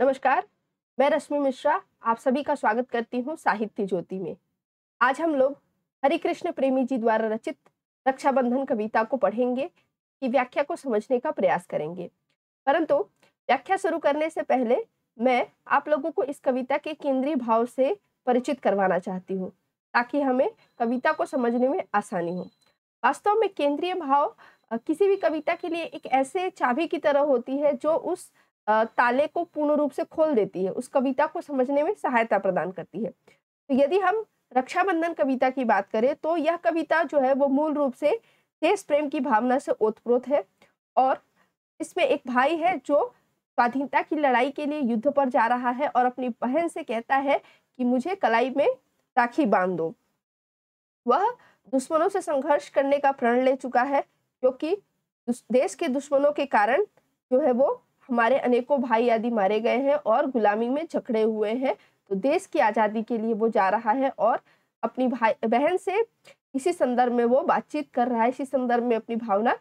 नमस्कार मैं रश्मि मिश्रा आप सभी का स्वागत करती हूँ साहित्य ज्योति में आज हम लोग हरिकृष्ण प्रेमी जी द्वारा रचित रक्षाबंधन कविता को पढ़ेंगे की व्याख्या को समझने का प्रयास करेंगे परंतु व्याख्या शुरू करने से पहले मैं आप लोगों को इस कविता के केंद्रीय भाव से परिचित करवाना चाहती हूँ ताकि हमें कविता को समझने में आसानी हो वास्तव में केंद्रीय भाव किसी भी कविता के लिए एक ऐसे चाबी की तरह होती है जो उस ताले को पूर्ण रूप से खोल देती है उस कविता को समझने में सहायता प्रदान करती है तो यदि हम रक्षाबंधन कविता की बात करें तो यह कविता जो है वो मूल रूप से देश प्रेम की भावना से ओतप्रोत है और इसमें एक भाई है जो स्वाधीनता की लड़ाई के लिए युद्ध पर जा रहा है और अपनी बहन से कहता है कि मुझे कलाई में राखी बांध दो वह दुश्मनों से संघर्ष करने का प्रण ले चुका है क्योंकि देश के दुश्मनों के कारण जो है वो हमारे अनेकों भाई आदि मारे गए हैं और गुलामी में जकड़े हुए हैं तो देश की आज़ादी के लिए वो जा रहा है और अपनी भाई बहन से इसी संदर्भ में वो बातचीत कर रहा है इसी संदर्भ में अपनी भावना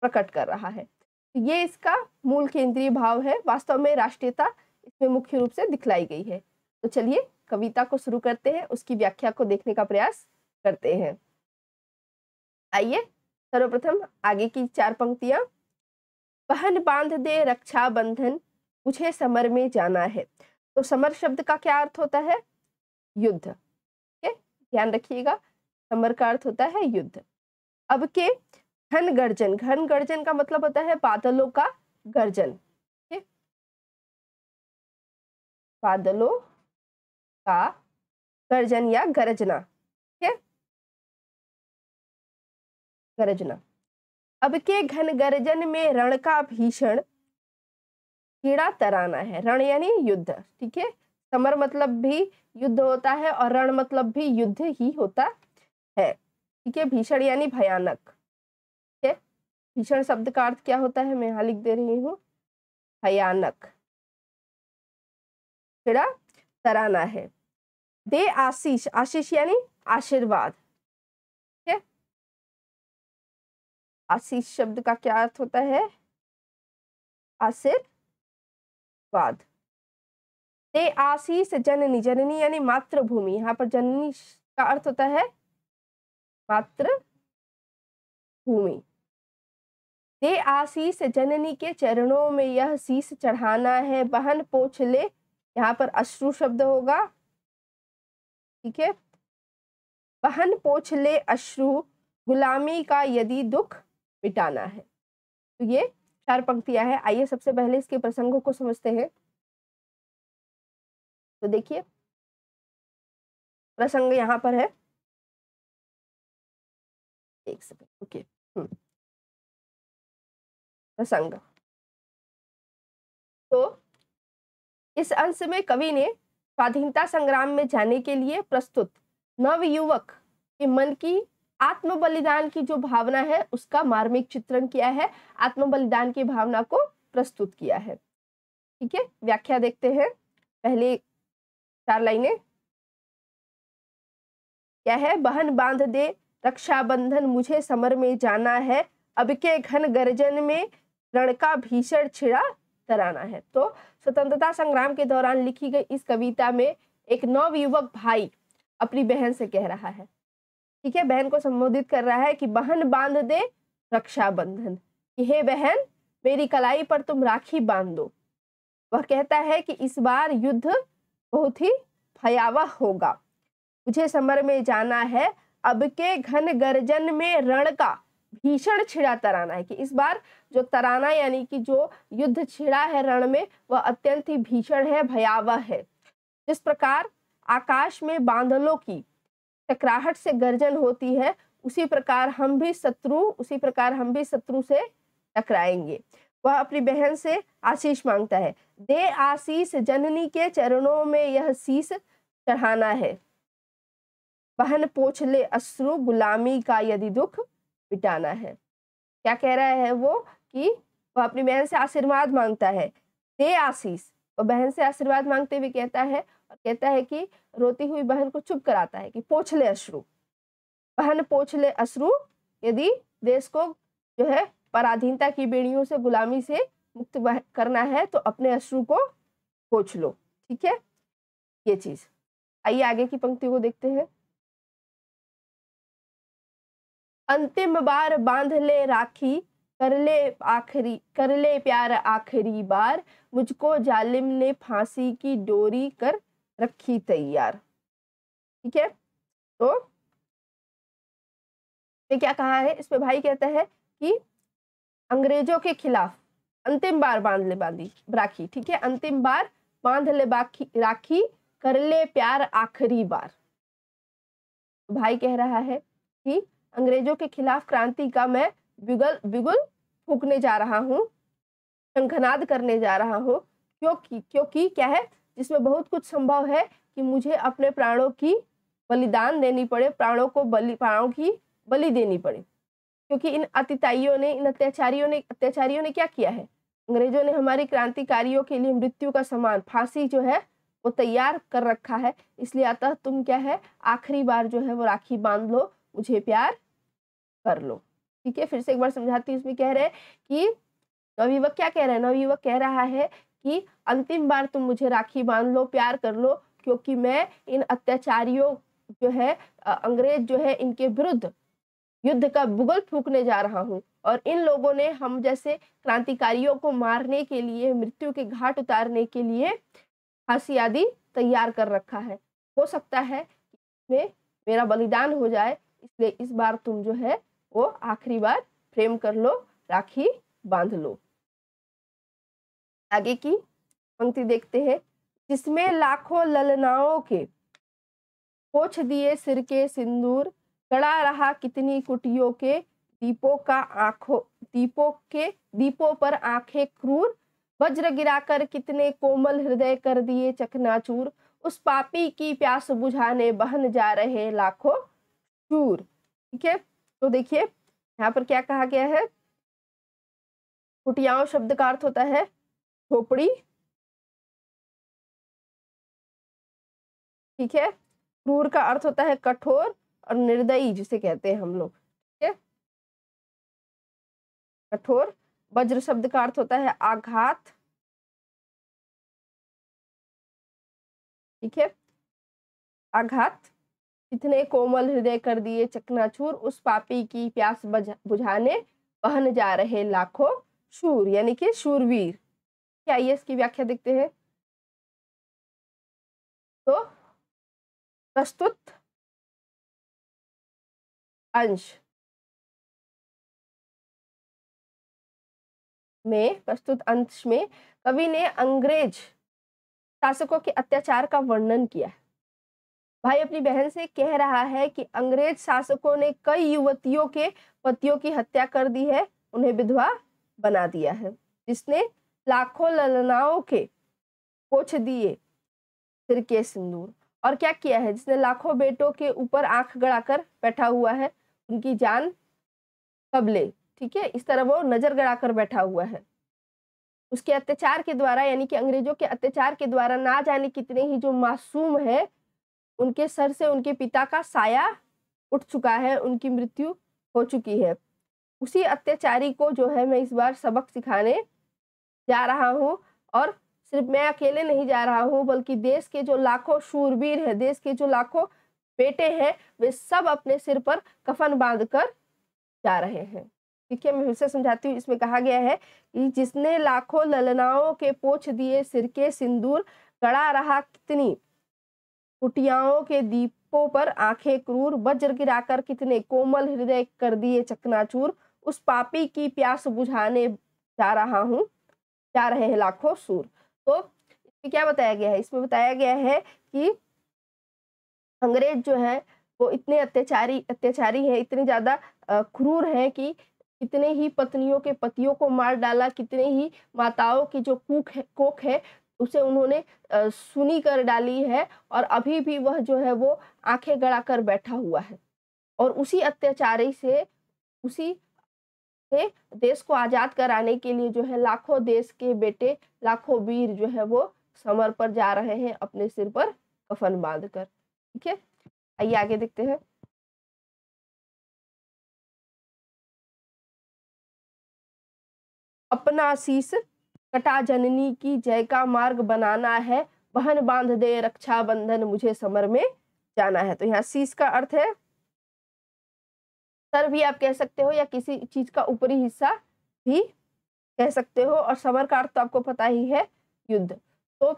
प्रकट कर रहा है तो ये इसका मूल केंद्रीय भाव है वास्तव में राष्ट्रीयता इसमें मुख्य रूप से दिखलाई गई है तो चलिए कविता को शुरू करते हैं उसकी व्याख्या को देखने का प्रयास करते हैं आइए सर्वप्रथम आगे की चार पंक्तियां बहन बांध दे रक्षा बंधन मुझे समर में जाना है तो समर शब्द का क्या अर्थ होता है युद्ध ध्यान रखिएगा समर का अर्थ होता है युद्ध अब के घन गर्जन घन गर्जन का मतलब होता है बादलों का गर्जन बादलों का गर्जन या गरजना ठीक है गरजना अब के घन गर्जन में रण का भीषण कीड़ा तराना है रण यानी युद्ध ठीक है समर मतलब भी युद्ध होता है और रण मतलब भी युद्ध ही होता है ठीक है भीषण यानी भयानक ठीक है भीषण शब्द का अर्थ क्या होता है मैं यहाँ लिख दे रही हूँ भयानक कीड़ा तराना है दे आशीष आशीष यानी आशीर्वाद आशीष शब्द का क्या अर्थ होता है आशीर्वाद ते आशीष जननी जननी यानी मातृभूमि यहाँ पर जननी का अर्थ होता है मात्र भूमि दे आशीष जननी के चरणों में यह शीश चढ़ाना है बहन पोछ ले यहाँ पर अश्रु शब्द होगा ठीक है बहन पोछ ले अश्रु गुलामी का यदि दुख मिटाना है तो ये चार पंक्तियां हैं आइए सबसे पहले इसके प्रसंगों को समझते हैं तो देखिए प्रसंग यहाँ पर है एक सेकेंड ओके हम्म। प्रसंग तो इस अंश में कवि ने स्वाधीनता संग्राम में जाने के लिए प्रस्तुत नव युवक के मन की आत्म बलिदान की जो भावना है उसका मार्मिक चित्रण किया है आत्म बलिदान की भावना को प्रस्तुत किया है ठीक है व्याख्या देखते हैं पहले चार लाइनें क्या है बहन बांध दे रक्षाबंधन मुझे समर में जाना है अब के घन गर्जन में रण का भीषण छिड़ा तराना है तो स्वतंत्रता संग्राम के दौरान लिखी गई इस कविता में एक नव युवक भाई अपनी बहन से कह रहा है ठीक है बहन को संबोधित कर रहा है कि बहन बांध दे रक्षाबंधन कि हे बहन मेरी कलाई पर तुम राखी बांध दो वह कहता है कि इस बार युद्ध बहुत ही भयावह होगा मुझे समर में जाना है अब के घन गर्जन में रण का भीषण छिड़ा तराना है कि इस बार जो तराना यानी कि जो युद्ध छिड़ा है रण में वह अत्यंत ही भीषण है भयावह है जिस प्रकार आकाश में बांधलों की टकराहट से गर्जन होती है उसी प्रकार हम भी शत्रु उसी प्रकार हम भी शत्रु से टकराएंगे वह अपनी बहन से आशीष मांगता है दे आशीष जननी के चरणों में यह शीश चढ़ाना है बहन पोछ ले अश्रु गुलामी का यदि दुख मिटाना है क्या कह रहा है वो कि वह अपनी बहन से आशीर्वाद मांगता है दे आशीष वह बहन से आशीर्वाद मांगते हुए कहता है कहता है कि रोती हुई बहन को चुप कराता है कि पोछ ले अश्रु बहन पोछ ले अश्रु यदि देश को जो है पराधीनता की बेड़ियों से गुलामी से मुक्त करना है तो अपने अश्रु को पोछ लो ठीक है ये चीज आइए आगे की पंक्ति को देखते हैं अंतिम बार बांध ले राखी कर ले आखिरी कर ले प्यार आखिरी बार मुझको जालिम ने फांसी की डोरी कर रखी तैयार ठीक है तो ये क्या कहा है इसमें भाई कहता है कि अंग्रेजों के खिलाफ अंतिम बार बांध ले बांधी राखी ठीक है अंतिम बार बांध ले बाखी राखी कर ले प्यार आखिरी बार तो भाई कह रहा है कि अंग्रेजों के खिलाफ क्रांति का मैं बिगुल बिगुल फूकने जा रहा हूँ शंखनाद करने जा रहा हूँ क्योंकि क्योंकि क्या है जिसमें बहुत कुछ संभव है कि मुझे अपने प्राणों की बलिदान देनी पड़े प्राणों को बलि प्राणों की बलि देनी पड़े क्योंकि इन अतिताइयों ने इन अत्याचारियों ने अत्याचारियों ने क्या किया है अंग्रेजों ने हमारी क्रांतिकारियों के लिए मृत्यु का समान फांसी जो है वो तैयार कर रखा है इसलिए अतः तुम क्या है आखिरी बार जो है वो राखी बांध लो मुझे प्यार कर लो ठीक है फिर से एक बार समझाती हूँ इसमें कह रहे हैं कि नवयुवक क्या कह रहे हैं नवयुवक कह रहा है कि अंतिम बार तुम मुझे राखी बांध लो प्यार कर लो क्योंकि मैं इन अत्याचारियों जो है अंग्रेज जो है इनके विरुद्ध युद्ध का बुगल फूकने जा रहा हूँ और इन लोगों ने हम जैसे क्रांतिकारियों को मारने के लिए मृत्यु के घाट उतारने के लिए फांसी आदि तैयार कर रखा है हो सकता है इसमें मेरा बलिदान हो जाए इसलिए इस बार तुम जो है वो आखिरी बार प्रेम कर लो राखी बांध लो आगे की पंक्ति देखते हैं जिसमें लाखों ललनाओं के पोछ दिए सिर के सिंदूर कड़ा रहा कितनी कुटियों के दीपों का आंखों दीपों के दीपों पर आंखें क्रूर वज्र गिराकर कितने कोमल हृदय कर दिए चकनाचूर उस पापी की प्यास बुझाने बहन जा रहे लाखों चूर ठीक है तो देखिए यहाँ पर क्या कहा गया है कुटियाओं शब्द का अर्थ होता है खोपड़ी ठीक है क्रूर का अर्थ होता है कठोर और निर्दयी जिसे कहते हैं हम लोग ठीक है कठोर वज्र शब्द का अर्थ होता है आघात ठीक है आघात इतने कोमल हृदय कर दिए चकनाचूर उस पापी की प्यास बुझाने बहन जा रहे लाखों शूर यानी कि शूरवीर की आइए इसकी व्याख्या देखते हैं तो प्रस्तुत अंश में प्रस्तुत अंश में कवि ने अंग्रेज शासकों के अत्याचार का वर्णन किया है भाई अपनी बहन से कह रहा है कि अंग्रेज शासकों ने कई युवतियों के पतियों की हत्या कर दी है उन्हें विधवा बना दिया है जिसने लाखों ललनाओं के पोछ दिए सिर के सिंदूर और क्या किया है जिसने लाखों बेटों के ऊपर आंख गड़ाकर बैठा हुआ है उनकी जान ले ठीक है इस तरह वो नजर गड़ाकर बैठा हुआ है उसके अत्याचार के द्वारा यानी कि अंग्रेजों के अत्याचार के द्वारा ना जाने कितने ही जो मासूम है उनके सर से उनके पिता का साया उठ चुका है उनकी मृत्यु हो चुकी है उसी अत्याचारी को जो है मैं इस बार सबक सिखाने जा रहा हूँ और सिर्फ मैं अकेले नहीं जा रहा हूँ बल्कि देश के जो लाखों शूरवीर हैं देश के जो लाखों बेटे हैं वे सब अपने सिर पर कफन बांध कर जा रहे हैं ठीक है मैं फिर से समझाती हूँ इसमें कहा गया है कि जिसने लाखों ललनाओं के पोछ दिए सिर के सिंदूर गड़ा रहा कितनी कुटियाओं के दीपों पर आंखें क्रूर वज्र गिराकर कितने कोमल हृदय कर दिए चकनाचूर उस पापी की प्यास बुझाने जा रहा हूँ जा रहे हैं लाखों सूर तो इसमें क्या बताया गया है इसमें बताया गया है कि अंग्रेज जो है वो इतने अत्याचारी अत्याचारी हैं इतने ज़्यादा क्रूर हैं कि कितने ही पत्नियों के पतियों को मार डाला कितने ही माताओं की जो कूक है कोक है उसे उन्होंने सुनी कर डाली है और अभी भी वह जो है वो आंखें गड़ा कर बैठा हुआ है और उसी अत्याचारी से उसी थे देश को आज़ाद कराने के लिए जो है लाखों देश के बेटे लाखों वीर जो है वो समर पर जा रहे हैं अपने सिर पर कफन बांध कर ठीक है आइए आगे देखते हैं अपना शीश कटा जननी की जय का मार्ग बनाना है बहन बांध दे रक्षा बंधन मुझे समर में जाना है तो यहाँ शीश का अर्थ है सर भी आप कह सकते हो या किसी चीज का ऊपरी हिस्सा भी कह सकते हो और समर का अर्थ तो आपको पता ही है युद्ध तो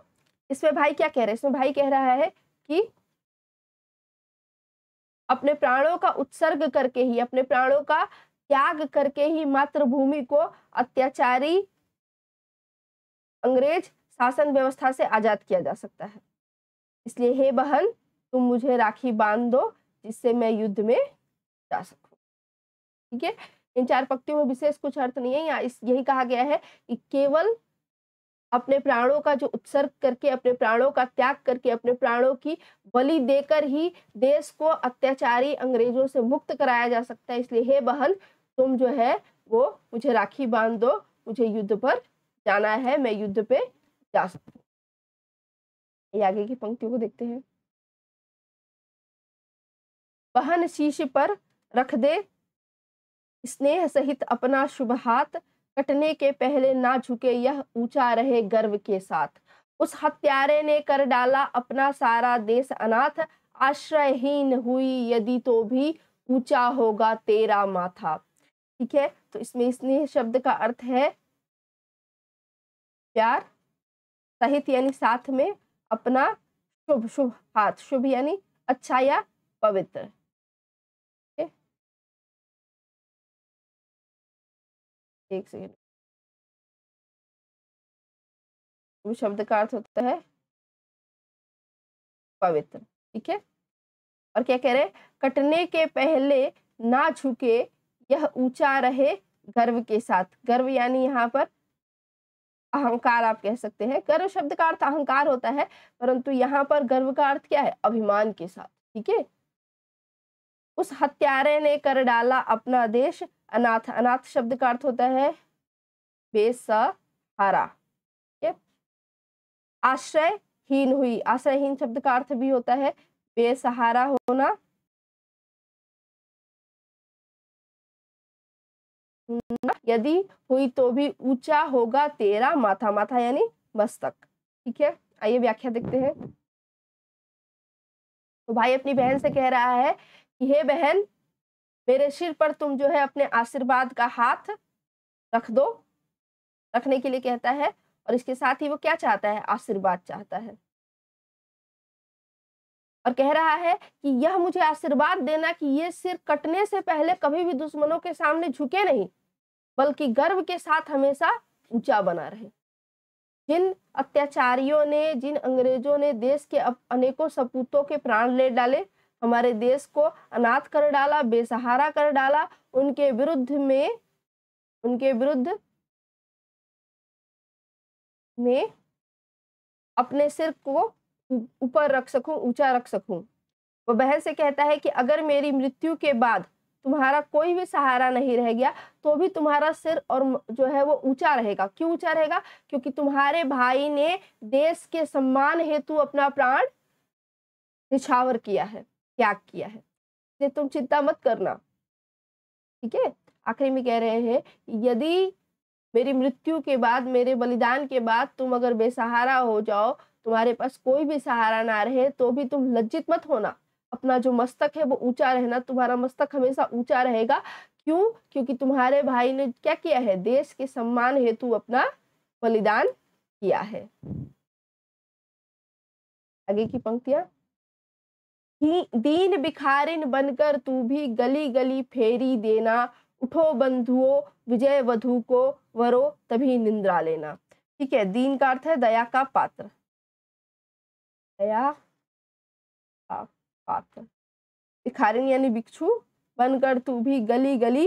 इसमें भाई क्या कह रहे हैं इसमें भाई कह रहा है कि अपने प्राणों का उत्सर्ग करके ही अपने प्राणों का त्याग करके ही मातृभूमि को अत्याचारी अंग्रेज शासन व्यवस्था से आजाद किया जा सकता है इसलिए हे बहन तुम मुझे राखी बांध दो जिससे मैं युद्ध में जा सकूं ठीक है इन चार पंक्तियों में विशेष कुछ अर्थ नहीं है या इस यही कहा गया है कि केवल अपने प्राणों का जो उत्सर्ग करके अपने प्राणों का त्याग करके अपने प्राणों की बलि देकर ही देश को अत्याचारी अंग्रेजों से मुक्त कराया जा सकता है इसलिए हे बहन तुम जो है वो मुझे राखी बांध दो मुझे युद्ध पर जाना है मैं युद्ध पे जा सकती हूँ आगे की पंक्तियों को देखते हैं बहन शीश पर रख दे स्नेह सहित अपना शुभ हाथ कटने के पहले ना झुके यह ऊंचा रहे गर्व के साथ उस हत्यारे ने कर डाला अपना सारा देश अनाथ आश्रयहीन हुई यदि तो भी ऊंचा होगा तेरा माथा ठीक है तो इसमें स्नेह शब्द का अर्थ है प्यार सहित यानी साथ में अपना शुभ शुभ हाथ शुभ यानी अच्छा या पवित्र एक सेकेंड शब्द का अर्थ होता है पवित्र ठीक है और क्या कह रहे कटने के पहले ना छुके यह ऊंचा रहे गर्व के साथ गर्व यानी यहाँ पर अहंकार आप कह सकते हैं गर्व शब्द का अर्थ अहंकार होता है परंतु यहाँ पर गर्व का अर्थ क्या है अभिमान के साथ ठीक है उस हत्यारे ने कर डाला अपना देश अनाथ अनाथ शब्द का अर्थ होता है बेसहारा आश्रयहीन हुई आश्रयहीन शब्द का अर्थ भी होता है बेसहारा होना यदि हुई तो भी ऊंचा होगा तेरा माथा माथा यानी मस्तक ठीक है आइए व्याख्या देखते हैं तो भाई अपनी बहन से कह रहा है कि हे बहन मेरे सिर पर तुम जो है अपने आशीर्वाद का हाथ रख दो रखने के लिए कहता है और इसके साथ ही वो क्या चाहता है आशीर्वाद चाहता है और कह रहा है कि यह मुझे आशीर्वाद देना कि ये सिर कटने से पहले कभी भी दुश्मनों के सामने झुके नहीं बल्कि गर्व के साथ हमेशा ऊंचा बना रहे जिन अत्याचारियों ने जिन अंग्रेजों ने देश के अनेकों सपूतों के प्राण ले डाले हमारे देश को अनाथ कर डाला बेसहारा कर डाला उनके विरुद्ध में उनके विरुद्ध में अपने सिर को ऊपर रख सकूं ऊंचा रख सकूं वह बहन से कहता है कि अगर मेरी मृत्यु के बाद तुम्हारा कोई भी सहारा नहीं रह गया तो भी तुम्हारा सिर और जो है वो ऊंचा रहेगा क्यों ऊंचा रहेगा क्योंकि तुम्हारे भाई ने देश के सम्मान हेतु अपना प्राण निछावर किया है त्याग किया है इसलिए तुम चिंता मत करना ठीक है आखिरी में कह रहे हैं यदि मेरी मृत्यु के बाद मेरे बलिदान के बाद तुम अगर बेसहारा हो जाओ तुम्हारे पास कोई भी सहारा ना रहे तो भी तुम लज्जित मत होना अपना जो मस्तक है वो ऊंचा रहना तुम्हारा मस्तक हमेशा ऊंचा रहेगा क्यों क्योंकि तुम्हारे भाई ने क्या किया है देश के सम्मान हेतु अपना बलिदान किया है आगे की पंक्तियां दीन बिखारिन बनकर तू भी गली गली फेरी देना उठो बंधुओं विजय वधु को वरो तभी निंद्रा लेना ठीक है दीन का अर्थ है दया का पात्र दया का पात्र भिखारिन यानी भिक्षु बनकर तू भी गली गली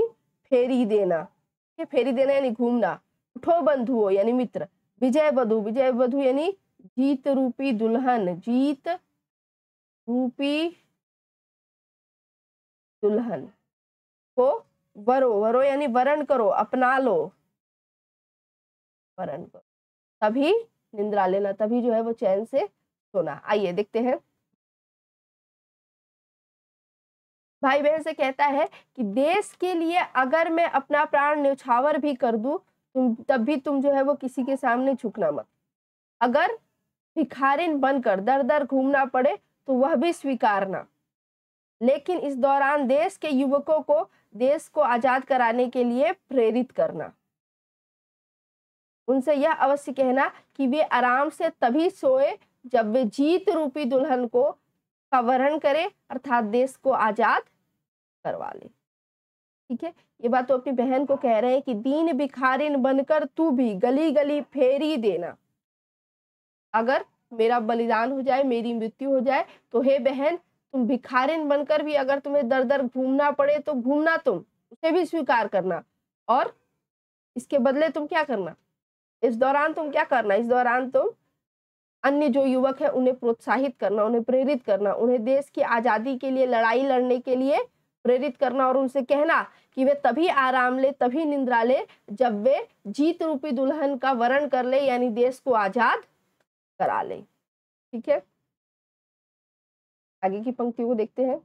फेरी देना ठीक है फेरी देना यानी घूमना उठो बंधुओं यानी मित्र विजय वधु विजय वधु यानी जीत रूपी दुल्हन जीत रूपी दुल्हन को वरो वरो यानी वरण करो अपना लो वरण करो तभी निंद्रा लेना तभी जो है वो चैन से सोना आइए देखते हैं भाई बहन से कहता है कि देश के लिए अगर मैं अपना प्राण न्यौछावर भी कर दूं तुम तब भी तुम जो है वो किसी के सामने झुकना मत अगर भिखारिन बनकर दर दर घूमना पड़े तो वह भी स्वीकारना लेकिन इस दौरान देश के युवकों को देश को आज़ाद कराने के लिए प्रेरित करना उनसे यह अवश्य कहना कि वे आराम से तभी सोए जब वे जीत रूपी दुल्हन को का करें अर्थात देश को आज़ाद करवा ले ठीक है ये बात तो अपनी बहन को कह रहे हैं कि दीन भिखारिन बनकर तू भी गली गली फेरी देना अगर मेरा बलिदान हो जाए मेरी मृत्यु हो जाए तो हे बहन तुम भिखारिन बनकर भी अगर तुम्हें दर दर घूमना पड़े तो घूमना तुम उसे भी स्वीकार करना और इसके बदले तुम क्या करना इस दौरान तुम क्या करना इस दौरान तुम अन्य जो युवक है उन्हें प्रोत्साहित करना उन्हें प्रेरित करना उन्हें देश की आज़ादी के लिए लड़ाई लड़ने के लिए प्रेरित करना और उनसे कहना कि वे तभी आराम ले तभी निंद्रा ले जब वे जीत रूपी दुल्हन का वरण कर ले यानी देश को आज़ाद करा लें ठीक है आगे की पंक्ति को देखते हैं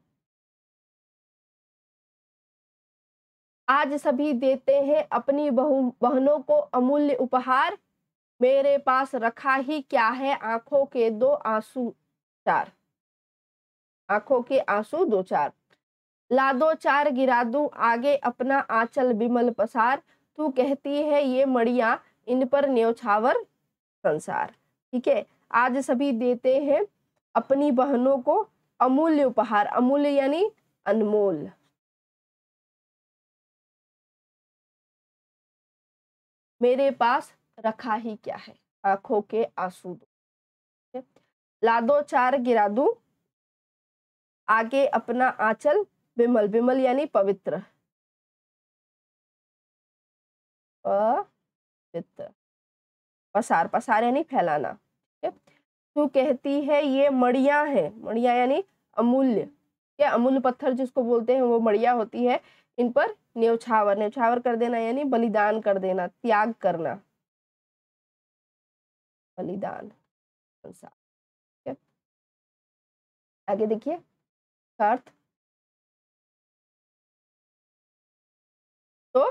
आज सभी देते हैं अपनी बहु बहनों को अमूल्य उपहार मेरे पास रखा ही क्या है आंखों के दो आंसू चार आंखों के आंसू दो चार लादो चार गिरा दू आगे अपना आंचल बिमल पसार तू कहती है ये मड़िया इन पर न्योछावर संसार ठीक है आज सभी देते हैं अपनी बहनों को अमूल्य उपहार अमूल्य यानी अनमोल मेरे पास रखा ही क्या है आंखों के आंसू दो लादो चार गिरा दू आगे अपना आंचल विमल विमल यानी पवित्र पवित्र पसार पसार यानी फैलाना तो कहती है ये मड़िया है मड़िया यानी अमूल्य क्या अमूल्य पत्थर जिसको बोलते हैं वो मड़िया होती है इन पर न्यौछावर न्यौछावर कर देना यानी बलिदान कर देना त्याग करना बलिदान आगे देखिए अर्थ तो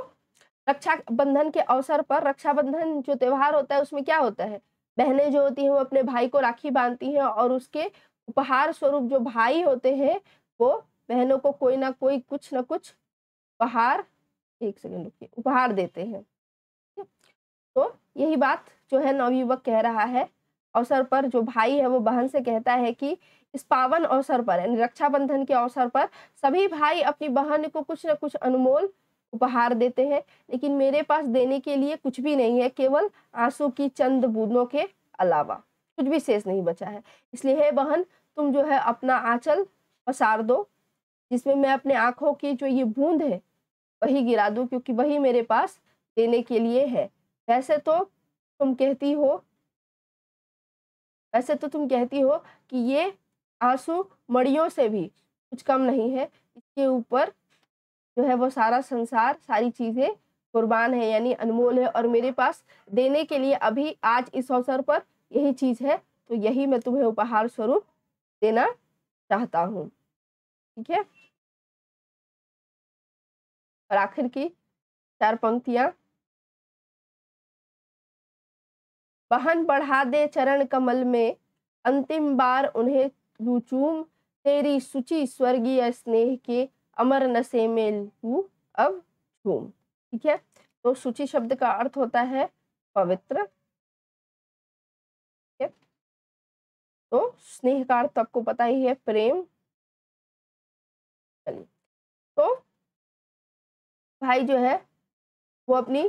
रक्षा बंधन के अवसर पर रक्षाबंधन जो त्योहार होता है उसमें क्या होता है बहनें जो होती हैं वो अपने भाई को राखी बांधती हैं और उसके उपहार स्वरूप जो भाई होते हैं वो बहनों को कोई ना कोई कुछ ना कुछ उपहार एक सेकेंड रुकिए उपहार देते हैं तो यही बात जो है नवयुवक कह रहा है अवसर पर जो भाई है वो बहन से कहता है कि इस पावन अवसर पर यानी रक्षाबंधन के अवसर पर सभी भाई अपनी बहन को कुछ ना कुछ अनमोल उपहार देते हैं लेकिन मेरे पास देने के लिए कुछ भी नहीं है केवल आंसू की चंद बूंदों के अलावा कुछ भी शेष नहीं बचा है इसलिए हे बहन तुम जो है अपना आंचल पसार दो जिसमें मैं अपने आँखों की जो ये बूंद है वही गिरा दूँ क्योंकि वही मेरे पास देने के लिए है वैसे तो तुम कहती हो वैसे तो तुम कहती हो कि ये आंसू मड़ियों से भी कुछ कम नहीं है इसके ऊपर जो है वो सारा संसार सारी चीज़ें कुर्बान है यानी अनमोल है और मेरे पास देने के लिए अभी आज इस अवसर पर यही चीज़ है तो यही मैं तुम्हें उपहार स्वरूप देना चाहता हूँ ठीक है और आखिर की चार पंक्तियां बहन बढ़ा दे चरण कमल में अंतिम बार उन्हें लूचूम तेरी सुचि स्वर्गीय स्नेह के अमर नशे में लू अब झूम ठीक है तो सूची शब्द का अर्थ होता है पवित्र तो स्नेह का अर्थ तो आपको पता ही है प्रेम तो भाई जो है वो अपनी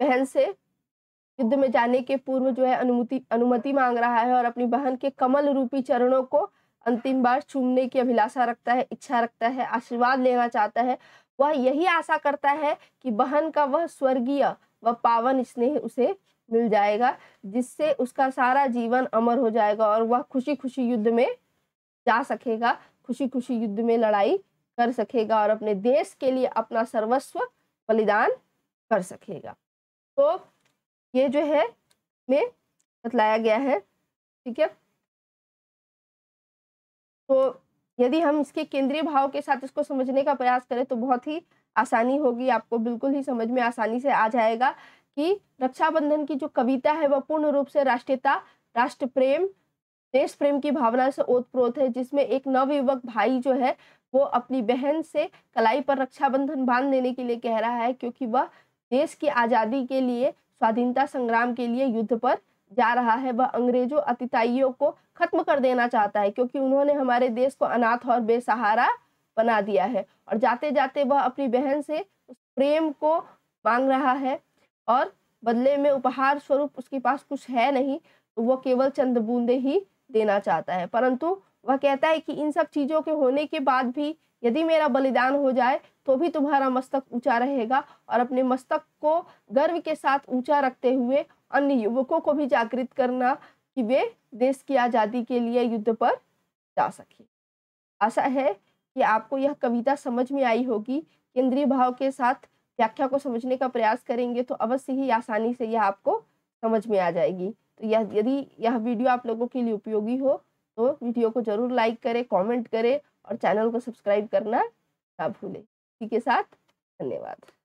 बहन से युद्ध में जाने के पूर्व जो है अनुमति अनुमति मांग रहा है और अपनी बहन के कमल रूपी चरणों को अंतिम बार चूमने की अभिलाषा रखता है इच्छा रखता है आशीर्वाद लेना चाहता है वह यही आशा करता है कि बहन का वह स्वर्गीय व पावन स्नेह उसे मिल जाएगा जिससे उसका सारा जीवन अमर हो जाएगा और वह खुशी खुशी युद्ध में जा सकेगा खुशी खुशी युद्ध में लड़ाई कर सकेगा और अपने देश के लिए अपना सर्वस्व बलिदान कर सकेगा तो ये जो है में बतलाया गया है ठीक है तो यदि हम इसके केंद्रीय भाव के साथ इसको समझने का प्रयास करें तो बहुत ही आसानी होगी आपको बिल्कुल ही समझ में आसानी से आ जाएगा कि रक्षाबंधन की जो कविता है वह पूर्ण रूप से राष्ट्रीयता राष्ट्र प्रेम देश प्रेम की भावना से ओतप्रोत है जिसमें एक नवयुवक भाई जो है वो अपनी बहन से कलाई पर रक्षाबंधन बांध देने के लिए कह रहा है क्योंकि वह देश की आज़ादी के लिए स्वाधीनता संग्राम के लिए युद्ध पर जा रहा है वह अंग्रेजों अतिताइयों को खत्म कर देना चाहता है क्योंकि उन्होंने हमारे देश को अनाथ और बेसहारा बना दिया है और जाते जाते वह अपनी बहन से उस प्रेम को मांग रहा है और बदले में उपहार स्वरूप उसके पास कुछ है नहीं तो वह केवल चंद बूंदे ही देना चाहता है परंतु वह कहता है कि इन सब चीज़ों के होने के बाद भी यदि मेरा बलिदान हो जाए तो भी तुम्हारा मस्तक ऊंचा रहेगा और अपने मस्तक को गर्व के साथ ऊंचा रखते हुए अन्य युवकों को भी जागृत करना कि वे देश की आज़ादी के लिए युद्ध पर जा सके आशा है कि आपको यह कविता समझ में आई होगी केंद्रीय भाव के साथ व्याख्या को समझने का प्रयास करेंगे तो अवश्य ही आसानी से यह आपको समझ में आ जाएगी तो यह यदि यह वीडियो आप लोगों के लिए उपयोगी हो तो वीडियो को जरूर लाइक करें कमेंट करें और चैनल को सब्सक्राइब करना ना भूलें इसी के साथ धन्यवाद